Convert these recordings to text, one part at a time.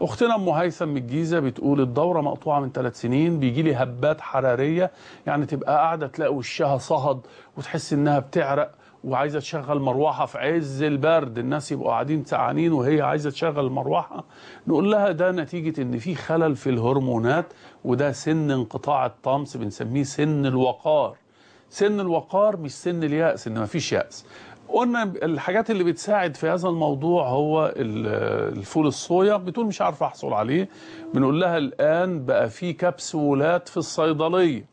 اختنا ام هيثم من الجيزه بتقول الدوره مقطوعه من ثلاث سنين بيجي لي هبات حراريه يعني تبقى قاعده تلاقي وشها صهد وتحس انها بتعرق وعايزه تشغل مروحه في عز البرد الناس يبقوا قاعدين تعانين وهي عايزه تشغل المروحه نقول لها ده نتيجه ان في خلل في الهرمونات وده سن انقطاع الطمس بنسميه سن الوقار سن الوقار مش سن اليأس ان مفيش يأس قلنا الحاجات اللي بتساعد في هذا الموضوع هو الفول الصويا بتقول مش عارفه احصل عليه بنقول لها الان بقى في كبسولات في الصيدليه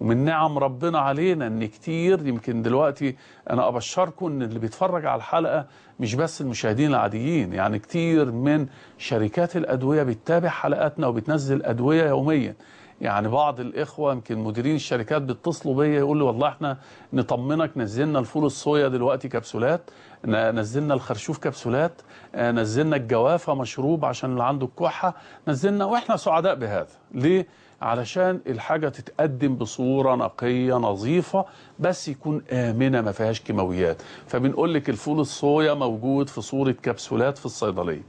ومن نعم ربنا علينا ان كتير يمكن دلوقتي انا ابشركم ان اللي بيتفرج على الحلقه مش بس المشاهدين العاديين يعني كتير من شركات الادويه بتتابع حلقاتنا وبتنزل ادويه يوميا يعني بعض الإخوة يمكن مديرين الشركات بيتصلوا بيا يقول لي والله احنا نطمنك نزلنا الفول الصويا دلوقتي كبسولات نزلنا الخرشوف كبسولات آه، نزلنا الجوافة مشروب عشان اللي عنده الكحة نزلنا وإحنا سعداء بهذا ليه؟ علشان الحاجه تتقدم بصوره نقيه نظيفه بس يكون امنه ما فيهاش كيماويات فبنقول لك الفول الصويا موجود في صوره كبسولات في الصيدليه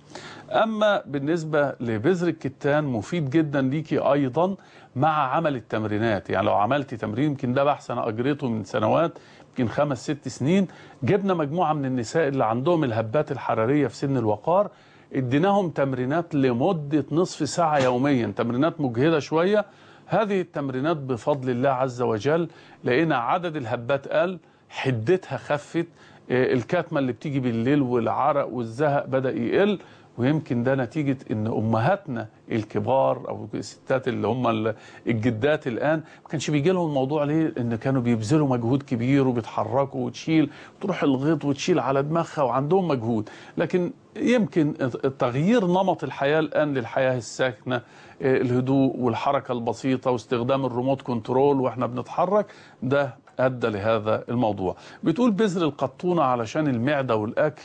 اما بالنسبه لبذر الكتان مفيد جدا ليكي ايضا مع عمل التمرينات يعني لو عملتي تمرين يمكن ده بحث انا اجريته من سنوات يمكن خمس ست سنين جبنا مجموعه من النساء اللي عندهم الهبات الحراريه في سن الوقار اديناهم تمرينات لمدة نصف ساعة يوميا تمرينات مجهدة شوية هذه التمرينات بفضل الله عز وجل لقينا عدد الهبات قل حدتها خفت آه، الكاتمة اللي بتيجي بالليل والعرق والزهق بدأ يقل ويمكن ده نتيجة ان امهاتنا الكبار او الستات اللي هم الجدات الان ما كانش بيجي لهم الموضوع ليه ان كانوا بيبذلوا مجهود كبير وبيتحركوا وتشيل تروح الغيط وتشيل على دماغها وعندهم مجهود لكن يمكن تغيير نمط الحياة الآن للحياة الساكنة آه، الهدوء والحركة البسيطة واستخدام الريموت كنترول وإحنا بنتحرك ده أدى لهذا الموضوع بتقول بذر القطونة علشان المعدة والأكل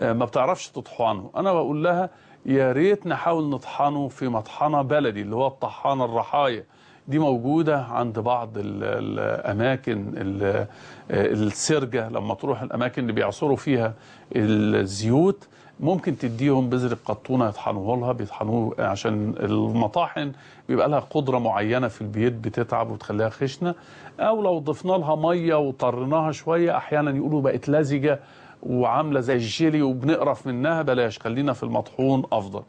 آه، ما بتعرفش تطحنه انا بقول لها يا ريت نحاول نطحنه في مطحنه بلدي اللي هو الطحانه الرحايا دي موجودة عند بعض الأماكن آه، السرجة لما تروح الأماكن اللي بيعصروا فيها الزيوت ممكن تديهم بذر القطونة يطحنوها لها بيطحنوه عشان المطاحن بيبقى لها قدرة معينة في البيت بتتعب وتخليها خشنة أو لو ضفنا لها مية وطرناها شوية أحيانا يقولوا بقت لزجة وعامله زي الجيلي وبنقرف منها بلاش خلينا في المطحون افضل